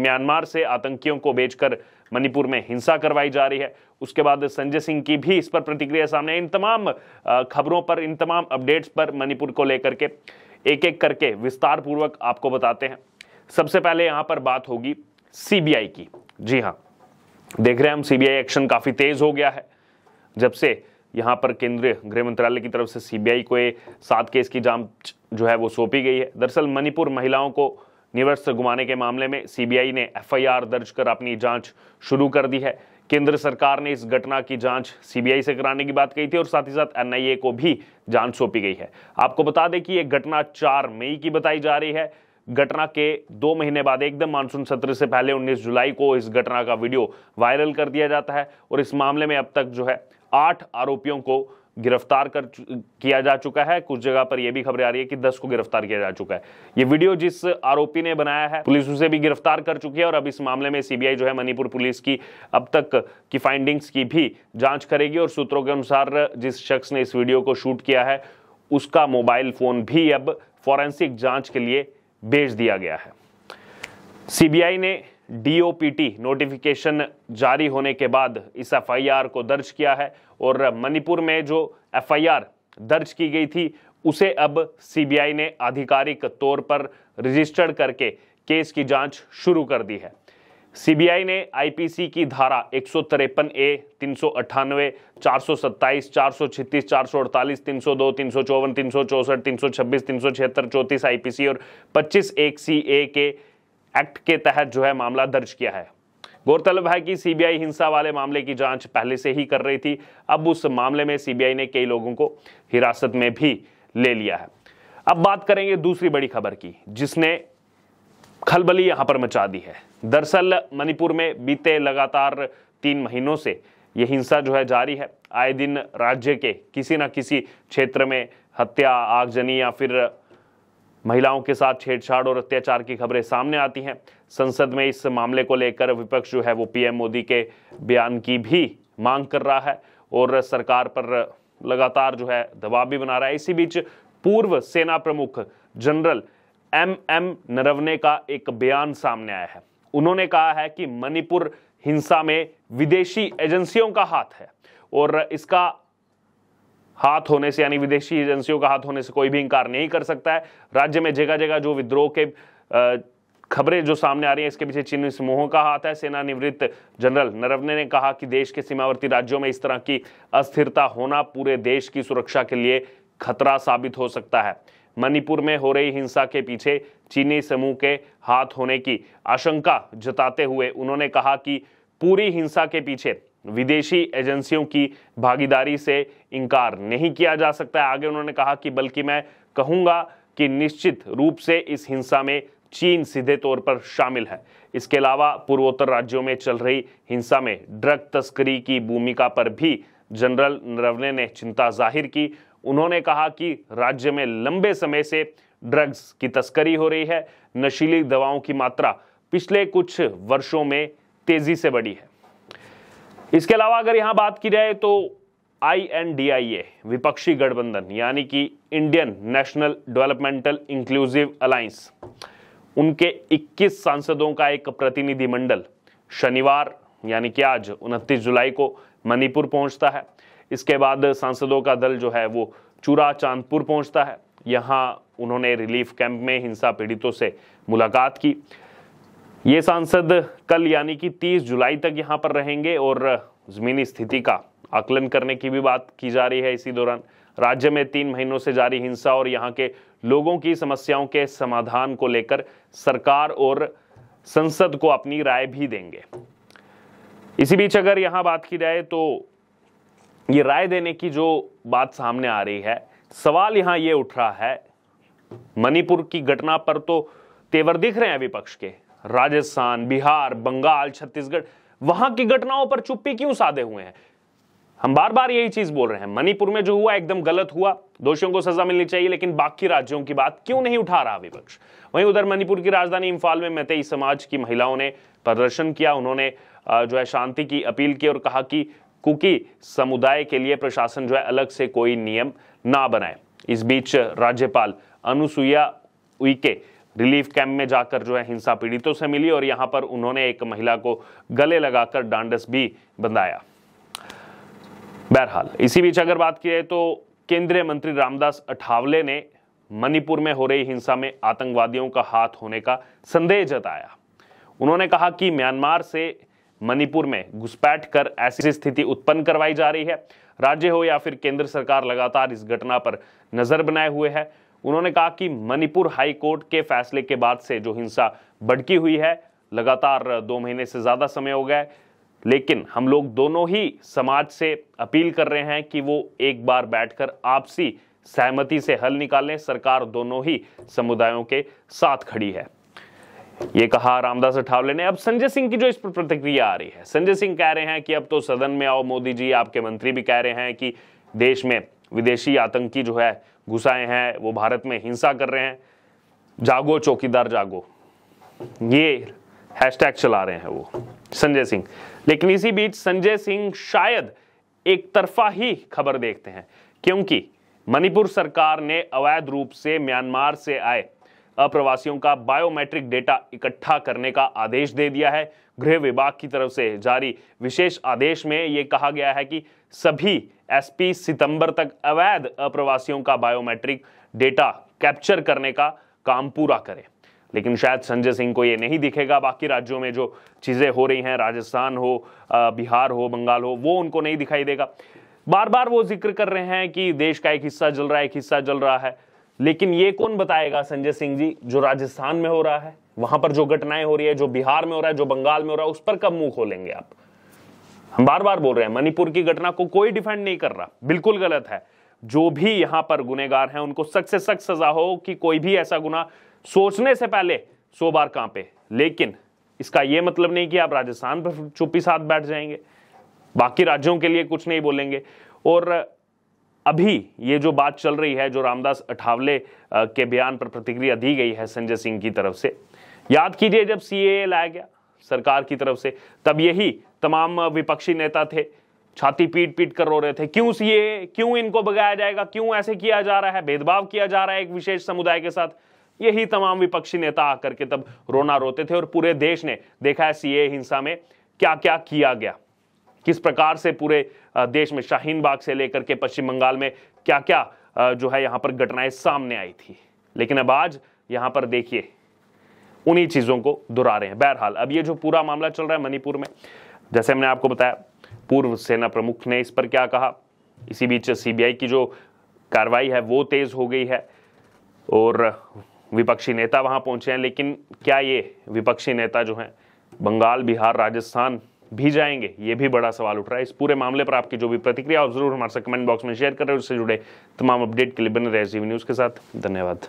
Myanmar से आतंकियों को बेचकर मणिपुर में हिंसा करवाई जा रही है उसके बाद संजय सिंह की भी इस पर प्रतिक्रिया सामने इन तमाम खबरों पर इन तमाम अपडेट्स पर मणिपुर को लेकर के एक एक करके विस्तार पूर्वक आपको बताते हैं सबसे पहले यहां पर बात होगी सीबीआई की जी हां देख रहे हैं हम सीबीआई एक्शन काफी तेज हो गया है जब से यहां पर केंद्रीय गृह मंत्रालय की तरफ से सीबीआई को सात केस की जांच जो है वो सौंपी गई है दरअसल मणिपुर महिलाओं को निवर्स घुमाने के मामले में सीबीआई ने एफआईआर दर्ज कर अपनी जांच शुरू कर दी है केंद्र सरकार ने इस घटना की जांच सीबीआई से कराने की बात कही थी और साथ ही साथ एनआईए को भी जांच सौंपी गई है आपको बता दें कि यह घटना चार मई की बताई जा रही है घटना के दो महीने बाद एकदम मानसून सत्र से पहले 19 जुलाई को इस घटना का वीडियो वायरल कर दिया जाता है और इस मामले में अब तक जो है आठ आरोपियों को गिरफ्तार कर किया जा चुका है कुछ जगह पर यह भी खबरें आ रही है कि दस को गिरफ्तार किया जा चुका है ये वीडियो जिस आरोपी ने बनाया है पुलिस उसे भी गिरफ्तार कर चुकी है और अब इस मामले में सीबीआई जो है मणिपुर पुलिस की अब तक की फाइंडिंग्स की भी जांच करेगी और सूत्रों के अनुसार जिस शख्स ने इस वीडियो को शूट किया है उसका मोबाइल फोन भी अब फॉरेंसिक जांच के लिए भेज दिया गया है सीबीआई ने डीओपीटी नोटिफिकेशन जारी होने के बाद इस एफआईआर को दर्ज किया है और मणिपुर में जो एफआईआर दर्ज की गई थी उसे अब सीबीआई ने आधिकारिक तौर पर रजिस्टर्ड करके केस की जांच शुरू कर दी है सीबीआई ने आईपीसी की धारा एक सौ तिरपन ए तीन सौ अट्ठानवे चार सौ सत्ताईस चार सौ छत्तीस चार सौ अड़तालीस तीन सौ दो तीन सौ चौवन तीन सौ चौसठ तीन सौ छब्बीस तीन सौ छिहत्तर चौंतीस आईपीसी और पच्चीस एक सी ए के एक्ट के तहत जो है मामला दर्ज किया है गौरतलब है कि सीबीआई हिंसा वाले मामले की जांच पहले से ही कर रही थी अब उस मामले में सीबीआई ने कई लोगों को हिरासत में भी ले लिया है अब बात करेंगे दूसरी बड़ी खबर की जिसने खलबली यहां पर मचा दी है दरअसल मणिपुर में बीते लगातार तीन महीनों से यह हिंसा जो है जारी है आए दिन राज्य के किसी ना किसी क्षेत्र में हत्या आगजनी या फिर महिलाओं के साथ छेड़छाड़ और अत्याचार की खबरें सामने आती हैं संसद में इस मामले को लेकर विपक्ष जो है वो पीएम मोदी के बयान की भी मांग कर रहा है और सरकार पर लगातार जो है दबाव भी बना रहा है इसी बीच पूर्व सेना प्रमुख जनरल एम एम नरवने का एक बयान सामने आया है उन्होंने कहा है कि मणिपुर हिंसा में विदेशी एजेंसियों का हाथ है और इसका हाथ होने से यानी विदेशी एजेंसियों का हाथ होने से कोई भी इंकार नहीं कर सकता है राज्य में जगह जगह जो विद्रोह के खबरें जो सामने आ रही हैं इसके पीछे चीनी समूहों का हाथ है सेना निवृत्त जनरल नरवने ने कहा कि देश के सीमावर्ती राज्यों में इस तरह की अस्थिरता होना पूरे देश की सुरक्षा के लिए खतरा साबित हो सकता है मणिपुर में हो रही हिंसा के पीछे चीनी समूह के हाथ होने की आशंका जताते हुए उन्होंने कहा कि पूरी हिंसा के पीछे विदेशी एजेंसियों की भागीदारी से इनकार नहीं किया जा सकता है आगे उन्होंने कहा कि बल्कि मैं कहूंगा कि निश्चित रूप से इस हिंसा में चीन सीधे तौर पर शामिल है इसके अलावा पूर्वोत्तर राज्यों में चल रही हिंसा में ड्रग तस्करी की भूमिका पर भी जनरल नरवने ने चिंता जाहिर की उन्होंने कहा कि राज्य में लंबे समय से ड्रग्स की तस्करी हो रही है नशीली दवाओं की मात्रा पिछले कुछ वर्षों में तेजी से बढ़ी है इसके अलावा अगर यहाँ बात की जाए तो आई एन डी आई ए विपक्षी गठबंधन यानी कि Indian national developmental inclusive alliance उनके 21 सांसदों का एक प्रतिनिधिमंडल शनिवार यानी कि आज 29 जुलाई को मणिपुर पहुंचता है इसके बाद सांसदों का दल जो है वो चूरा चांदपुर पहुंचता है यहाँ उन्होंने रिलीफ कैंप में हिंसा पीड़ितों से मुलाकात की ये सांसद कल यानी कि 30 जुलाई तक यहाँ पर रहेंगे और जमीनी स्थिति का आकलन करने की भी बात की जा रही है इसी दौरान राज्य में तीन महीनों से जारी हिंसा और यहाँ के लोगों की समस्याओं के समाधान को लेकर सरकार और संसद को अपनी राय भी देंगे इसी बीच अगर यहाँ बात की जाए तो ये राय देने की जो बात सामने आ रही है सवाल यहाँ ये उठ रहा है मणिपुर की घटना पर तो तेवर दिख रहे हैं विपक्ष के राजस्थान बिहार बंगाल छत्तीसगढ़ वहां की घटनाओं पर चुप्पी क्यों साधे हुए हैं हम बार बार यही चीज बोल रहे हैं मणिपुर में जो हुआ एकदम गलत हुआ दोषियों को सजा मिलनी चाहिए लेकिन बाकी राज्यों की बात क्यों नहीं उठा रहा विपक्ष वहीं उधर मणिपुर की राजधानी इम्फाल में मैतेई समाज की महिलाओं ने प्रदर्शन किया उन्होंने जो है शांति की अपील की और कहा कि कुकी समुदाय के लिए प्रशासन जो है अलग से कोई नियम ना बनाए इस बीच राज्यपाल अनुसुईया उइके रिलीफ कैंप में जाकर जो है हिंसा पीड़ितों से मिली और यहां पर उन्होंने एक महिला को गले लगाकर डांडस भी बंधाया बहरहाल इसी बीच अगर बात की जाए तो केंद्रीय मंत्री रामदास अठावले ने मणिपुर में हो रही हिंसा में आतंकवादियों का हाथ होने का संदेह जताया उन्होंने कहा कि म्यांमार से मणिपुर में घुसपैठ कर ऐसी स्थिति उत्पन्न करवाई जा रही है राज्य हो या फिर केंद्र सरकार लगातार इस घटना पर नजर बनाए हुए है उन्होंने कहा कि मणिपुर हाई कोर्ट के फैसले के बाद से जो हिंसा भड़की हुई है लगातार दो महीने से ज़्यादा समय हो गया है लेकिन हम लोग दोनों ही समाज से अपील कर रहे हैं कि वो एक बार बैठकर आपसी सहमति से हल निकालें सरकार दोनों ही समुदायों के साथ खड़ी है ये कहा रामदास अठावले ने अब संजय सिंह की जो इस पर प्रतिक्रिया आ रही है संजय सिंह कह रहे हैं कि अब तो सदन में आओ मोदी जी आपके मंत्री भी कह रहे हैं कि देश में विदेशी आतंकी जो है घुसाए हैं वो भारत में हिंसा कर रहे हैं जागो चौकीदार जागो ये हैशटैग चला रहे हैं वो संजय सिंह लेकिन इसी बीच संजय सिंह शायद एक तरफा ही खबर देखते हैं क्योंकि मणिपुर सरकार ने अवैध रूप से म्यांमार से आए अप्रवासियों का बायोमेट्रिक डेटा इकट्ठा करने का आदेश दे दिया है गृह विभाग की तरफ से जारी विशेष आदेश में ये कहा गया है कि सभी एसपी सितंबर तक अवैध अप्रवासियों का बायोमेट्रिक डेटा कैप्चर करने का काम पूरा करे लेकिन शायद संजय सिंह को यह नहीं दिखेगा बाकी राज्यों में जो चीज़ें हो रही हैं राजस्थान हो बिहार हो बंगाल हो वो उनको नहीं दिखाई देगा बार बार वो जिक्र कर रहे हैं कि देश का एक हिस्सा जल रहा है एक हिस्सा जल रहा है लेकिन ये कौन बताएगा संजय सिंह जी जो राजस्थान में हो रहा है वहां पर जो घटनाएं हो रही है जो बिहार में हो रहा है जो बंगाल में हो रहा है उस पर कब मुंह खोलेंगे आप हम बार बार बोल रहे हैं मणिपुर की घटना को कोई डिफेंड नहीं कर रहा बिल्कुल गलत है जो भी यहां पर गुनेगार हैं उनको सख्त से सख्त सजा हो कि कोई भी ऐसा गुना सोचने से पहले सो बार कांपे लेकिन इसका यह मतलब नहीं कि आप राजस्थान पर चुप्पी साथ बैठ जाएंगे बाकी राज्यों के लिए कुछ नहीं बोलेंगे और अभी ये जो बात चल रही है जो रामदास अठावले के बयान पर प्रतिक्रिया दी गई है संजय सिंह की तरफ से याद कीजिए जब सीए लाया गया सरकार की तरफ से तब यही तमाम विपक्षी नेता थे छाती पीट पीट कर रो रहे थे क्यों सीए क्यों इनको बगाया जाएगा क्यों ऐसे किया जा रहा है भेदभाव किया जा रहा है एक विशेष समुदाय के साथ यही तमाम विपक्षी नेता आकर के तब रोना रोते थे और पूरे देश ने देखा है सीए हिंसा में क्या क्या किया गया किस प्रकार से पूरे देश में शाहीन बाग से लेकर के पश्चिम बंगाल में क्या क्या जो है यहां पर घटनाएं सामने आई थी लेकिन अब आज यहां पर देखिए उन्हीं चीज़ों को दोहरा रहे हैं बहरहाल अब ये जो पूरा मामला चल रहा है मणिपुर में जैसे हमने आपको बताया पूर्व सेना प्रमुख ने इस पर क्या कहा इसी बीच सीबीआई की जो कार्रवाई है वो तेज हो गई है और विपक्षी नेता वहां पहुंचे हैं लेकिन क्या ये विपक्षी नेता जो हैं बंगाल बिहार राजस्थान भी जाएंगे ये भी बड़ा सवाल उठ रहा है इस पूरे मामले पर आपकी जो भी प्रतिक्रिया आप जरूर हमारे कमेंट बॉक्स में शेयर कर रहे हैं उससे जुड़े तमाम अपडेट के लिए बने रहे न्यूज़ के साथ धन्यवाद